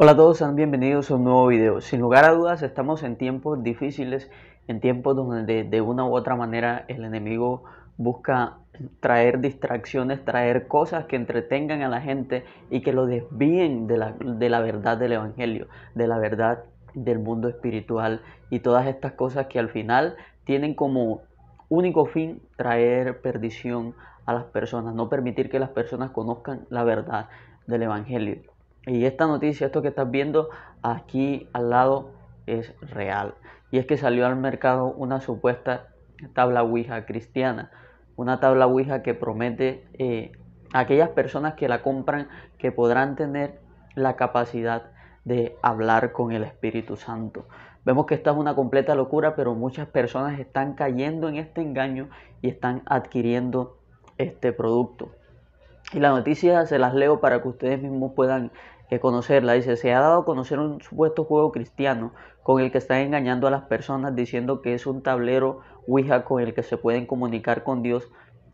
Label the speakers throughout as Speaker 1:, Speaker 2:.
Speaker 1: Hola a todos, sean bienvenidos a un nuevo video. Sin lugar a dudas, estamos en tiempos difíciles, en tiempos donde de una u otra manera el enemigo busca traer distracciones, traer cosas que entretengan a la gente y que lo desvíen de la, de la verdad del Evangelio, de la verdad del mundo espiritual y todas estas cosas que al final tienen como único fin traer perdición a las personas, no permitir que las personas conozcan la verdad del Evangelio. Y esta noticia, esto que estás viendo aquí al lado, es real. Y es que salió al mercado una supuesta tabla Ouija cristiana. Una tabla Ouija que promete eh, a aquellas personas que la compran que podrán tener la capacidad de hablar con el Espíritu Santo. Vemos que esta es una completa locura, pero muchas personas están cayendo en este engaño y están adquiriendo este producto. Y la noticia se las leo para que ustedes mismos puedan que conocerla. Dice, se ha dado a conocer un supuesto juego cristiano con el que están engañando a las personas diciendo que es un tablero Ouija con el que se pueden comunicar con Dios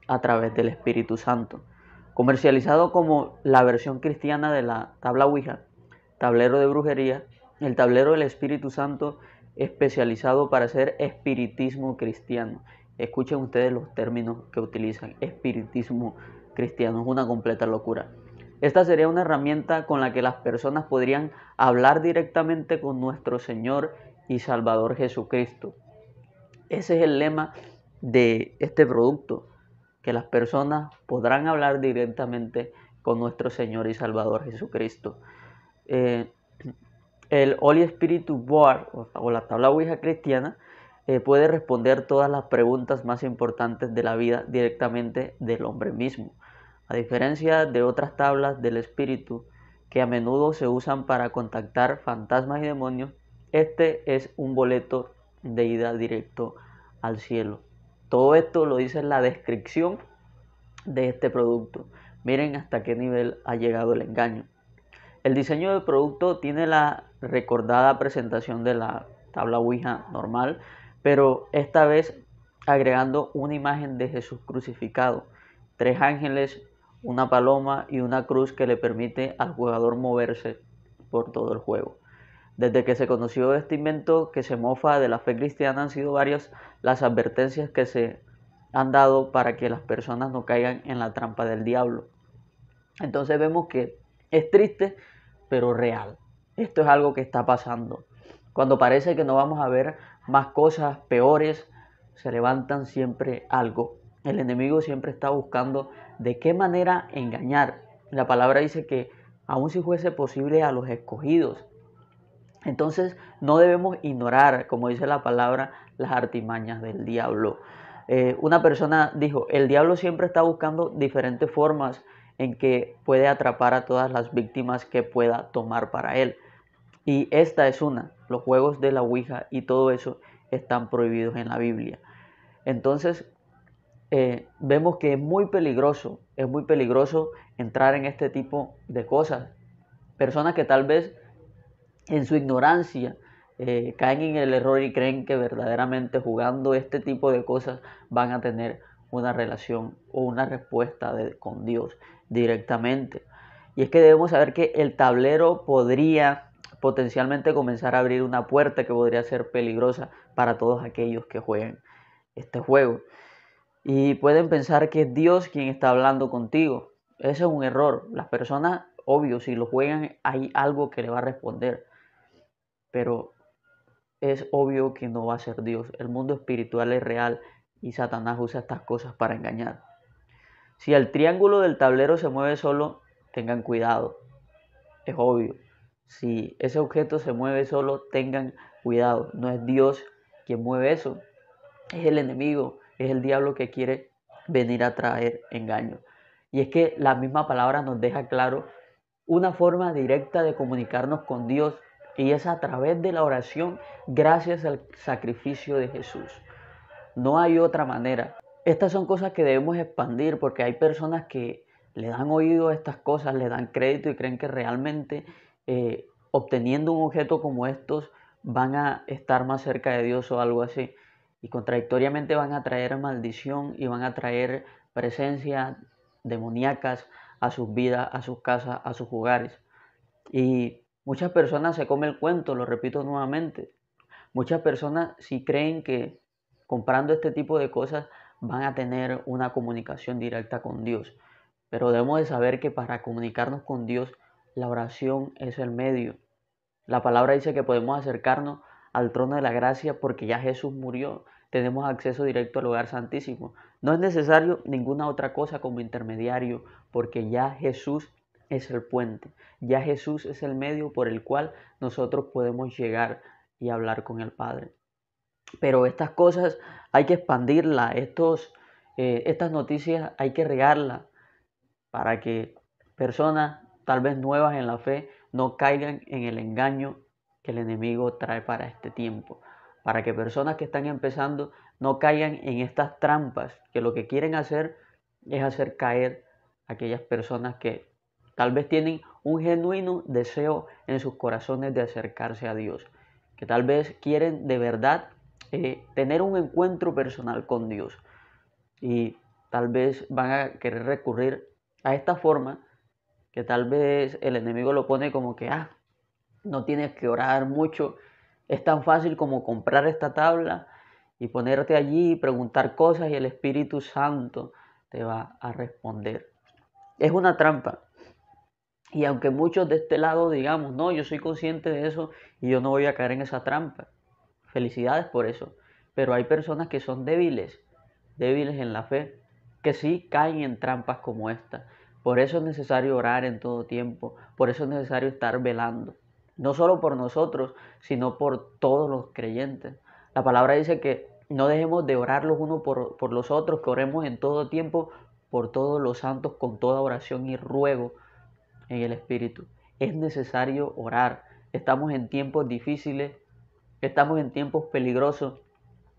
Speaker 1: a través del Espíritu Santo. Comercializado como la versión cristiana de la tabla Ouija, tablero de brujería, el tablero del Espíritu Santo especializado para hacer espiritismo cristiano. Escuchen ustedes los términos que utilizan. Espiritismo cristiano es una completa locura. Esta sería una herramienta con la que las personas podrían hablar directamente con nuestro Señor y Salvador Jesucristo. Ese es el lema de este producto, que las personas podrán hablar directamente con nuestro Señor y Salvador Jesucristo. Eh, el Holy Spirit Board o la tabla Ouija cristiana eh, puede responder todas las preguntas más importantes de la vida directamente del hombre mismo diferencia de otras tablas del espíritu que a menudo se usan para contactar fantasmas y demonios, este es un boleto de ida directo al cielo. Todo esto lo dice la descripción de este producto. Miren hasta qué nivel ha llegado el engaño. El diseño del producto tiene la recordada presentación de la tabla Ouija normal, pero esta vez agregando una imagen de Jesús crucificado, tres ángeles, una paloma y una cruz que le permite al jugador moverse por todo el juego. Desde que se conoció este invento que se mofa de la fe cristiana han sido varias las advertencias que se han dado para que las personas no caigan en la trampa del diablo. Entonces vemos que es triste, pero real. Esto es algo que está pasando. Cuando parece que no vamos a ver más cosas peores, se levantan siempre algo. El enemigo siempre está buscando de qué manera engañar. La palabra dice que aun si fuese posible a los escogidos. Entonces no debemos ignorar, como dice la palabra, las artimañas del diablo. Eh, una persona dijo, el diablo siempre está buscando diferentes formas en que puede atrapar a todas las víctimas que pueda tomar para él. Y esta es una, los juegos de la Ouija y todo eso están prohibidos en la Biblia. Entonces, eh, vemos que es muy peligroso, es muy peligroso entrar en este tipo de cosas. Personas que tal vez en su ignorancia eh, caen en el error y creen que verdaderamente jugando este tipo de cosas van a tener una relación o una respuesta con Dios directamente. Y es que debemos saber que el tablero podría potencialmente comenzar a abrir una puerta que podría ser peligrosa para todos aquellos que jueguen este juego y pueden pensar que es Dios quien está hablando contigo. Ese es un error. Las personas, obvio, si lo juegan, hay algo que le va a responder. Pero es obvio que no va a ser Dios. El mundo espiritual es real y Satanás usa estas cosas para engañar. Si el triángulo del tablero se mueve solo, tengan cuidado. Es obvio. Si ese objeto se mueve solo, tengan cuidado. No es Dios quien mueve eso. Es el enemigo es el diablo que quiere venir a traer engaño. Y es que la misma palabra nos deja claro una forma directa de comunicarnos con Dios y es a través de la oración gracias al sacrificio de Jesús. No hay otra manera. Estas son cosas que debemos expandir porque hay personas que le dan oído a estas cosas, le dan crédito y creen que realmente eh, obteniendo un objeto como estos van a estar más cerca de Dios o algo así y contradictoriamente van a traer maldición y van a traer presencia demoníacas a sus vidas, a sus casas, a sus hogares. Y muchas personas se comen el cuento, lo repito nuevamente. Muchas personas si creen que comprando este tipo de cosas van a tener una comunicación directa con Dios. Pero debemos de saber que para comunicarnos con Dios, la oración es el medio. La palabra dice que podemos acercarnos al trono de la gracia porque ya Jesús murió, tenemos acceso directo al hogar santísimo. No es necesario ninguna otra cosa como intermediario porque ya Jesús es el puente, ya Jesús es el medio por el cual nosotros podemos llegar y hablar con el Padre. Pero estas cosas hay que expandirlas, eh, estas noticias hay que regarlas para que personas tal vez nuevas en la fe no caigan en el engaño que el enemigo trae para este tiempo, para que personas que están empezando no caigan en estas trampas, que lo que quieren hacer es hacer caer a aquellas personas que tal vez tienen un genuino deseo en sus corazones de acercarse a Dios, que tal vez quieren de verdad eh, tener un encuentro personal con Dios y tal vez van a querer recurrir a esta forma que tal vez el enemigo lo pone como que, ah, no tienes que orar mucho. Es tan fácil como comprar esta tabla y ponerte allí y preguntar cosas y el Espíritu Santo te va a responder. Es una trampa. Y aunque muchos de este lado digamos, no, yo soy consciente de eso y yo no voy a caer en esa trampa. Felicidades por eso. Pero hay personas que son débiles, débiles en la fe, que sí caen en trampas como esta. Por eso es necesario orar en todo tiempo, por eso es necesario estar velando no solo por nosotros, sino por todos los creyentes. La palabra dice que no dejemos de orar los unos por, los otros, que oremos en todo tiempo por todos los santos con toda oración y ruego en el Espíritu. Es necesario orar. Estamos en tiempos difíciles, estamos en tiempos peligrosos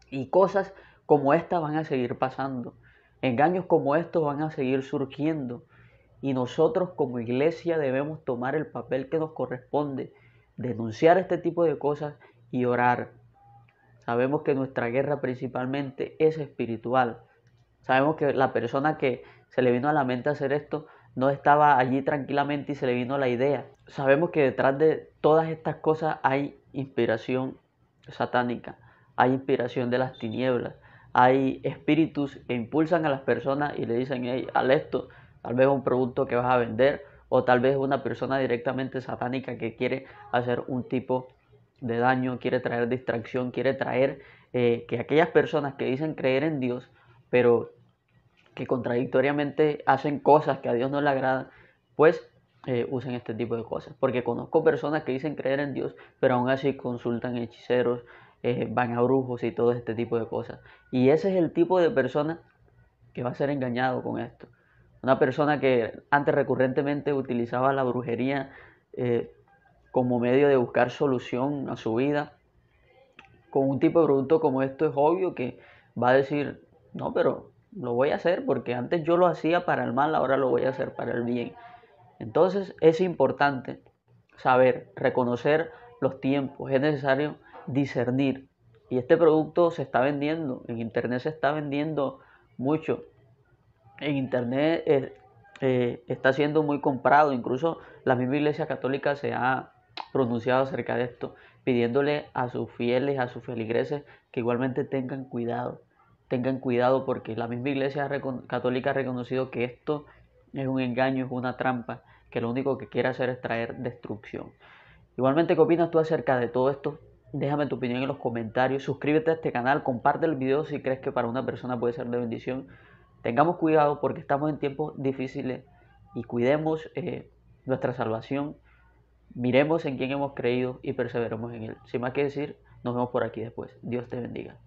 Speaker 1: y cosas como esta van a seguir pasando. Engaños como estos van a seguir surgiendo y nosotros como iglesia debemos tomar el papel que nos corresponde denunciar este tipo de cosas y orar. Sabemos que nuestra guerra principalmente es espiritual. Sabemos que la persona que se le vino a la mente hacer esto no estaba allí tranquilamente y se le vino la idea. Sabemos que detrás de todas estas cosas hay inspiración satánica, hay inspiración de las tinieblas, hay espíritus que impulsan a las personas y le dicen, al esto, tal vez un producto que vas a vender o tal vez una persona directamente satánica que quiere hacer un tipo de daño, quiere traer distracción, quiere traer eh, que aquellas personas que dicen creer en Dios, pero que contradictoriamente hacen cosas que a Dios no le agradan, pues eh, usen este tipo de cosas. Porque conozco personas que dicen creer en Dios, pero aún así consultan hechiceros, eh, van a brujos y todo este tipo de cosas. Y ese es el tipo de persona que va a ser engañado con esto. Una persona que antes recurrentemente utilizaba la brujería eh, como medio de buscar solución a su vida, con un tipo de producto como esto es obvio que va a decir, no, pero lo voy a hacer porque antes yo lo hacía para el mal, ahora lo voy a hacer para el bien. Entonces es importante saber, reconocer los tiempos, es necesario discernir. Y este producto se está vendiendo, en internet se está vendiendo mucho en Internet eh, eh, está siendo muy comprado. Incluso la misma Iglesia Católica se ha pronunciado acerca de esto, pidiéndole a sus fieles, a sus feligreses, que igualmente tengan cuidado. Tengan cuidado porque la misma Iglesia Católica ha reconocido que esto es un engaño, es una trampa, que lo único que quiere hacer es traer destrucción. Igualmente, ¿qué opinas tú acerca de todo esto? Déjame tu opinión en los comentarios, suscríbete a este canal, comparte el video si crees que para una persona puede ser de bendición tengamos cuidado porque estamos en tiempos difíciles y cuidemos eh, nuestra salvación, miremos en quién hemos creído y perseveremos en Él. Sin más que decir, nos vemos por aquí después. Dios te bendiga.